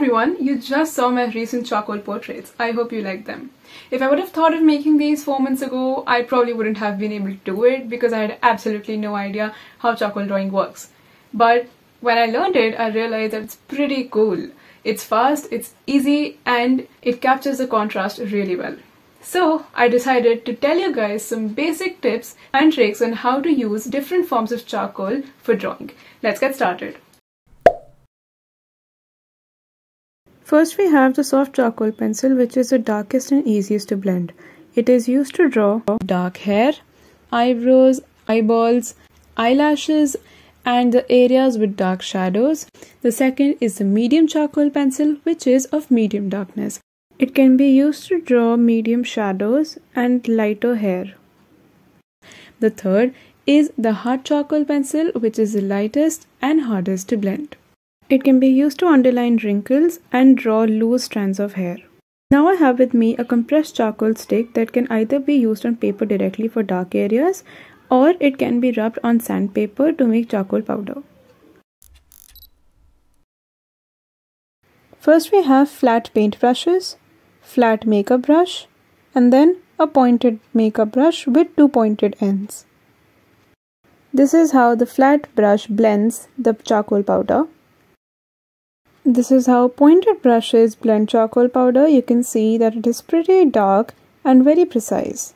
everyone, you just saw my recent charcoal portraits. I hope you liked them. If I would have thought of making these four months ago, I probably wouldn't have been able to do it because I had absolutely no idea how charcoal drawing works. But when I learned it, I realized that it's pretty cool. It's fast, it's easy, and it captures the contrast really well. So I decided to tell you guys some basic tips and tricks on how to use different forms of charcoal for drawing. Let's get started. First we have the soft charcoal pencil which is the darkest and easiest to blend. It is used to draw dark hair, eyebrows, eyeballs, eyelashes and the areas with dark shadows. The second is the medium charcoal pencil which is of medium darkness. It can be used to draw medium shadows and lighter hair. The third is the hard charcoal pencil which is the lightest and hardest to blend. It can be used to underline wrinkles and draw loose strands of hair. Now I have with me a compressed charcoal stick that can either be used on paper directly for dark areas or it can be rubbed on sandpaper to make charcoal powder. First we have flat paint brushes, flat makeup brush and then a pointed makeup brush with two pointed ends. This is how the flat brush blends the charcoal powder. This is how pointed brushes blend charcoal powder. You can see that it is pretty dark and very precise.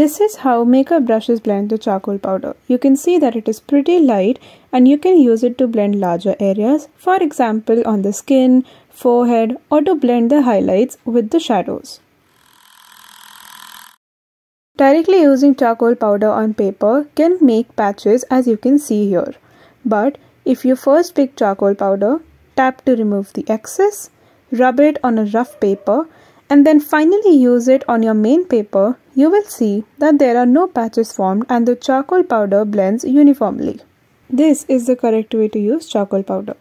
This is how makeup brushes blend the charcoal powder. You can see that it is pretty light and you can use it to blend larger areas, for example on the skin, forehead or to blend the highlights with the shadows. Directly using charcoal powder on paper can make patches as you can see here. But if you first pick charcoal powder, tap to remove the excess, rub it on a rough paper and then finally use it on your main paper, you will see that there are no patches formed and the charcoal powder blends uniformly. This is the correct way to use charcoal powder.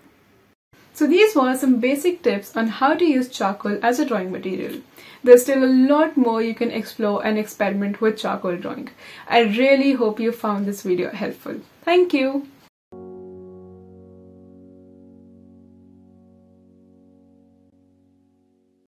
So these were some basic tips on how to use charcoal as a drawing material. There's still a lot more you can explore and experiment with charcoal drawing. I really hope you found this video helpful. Thank you!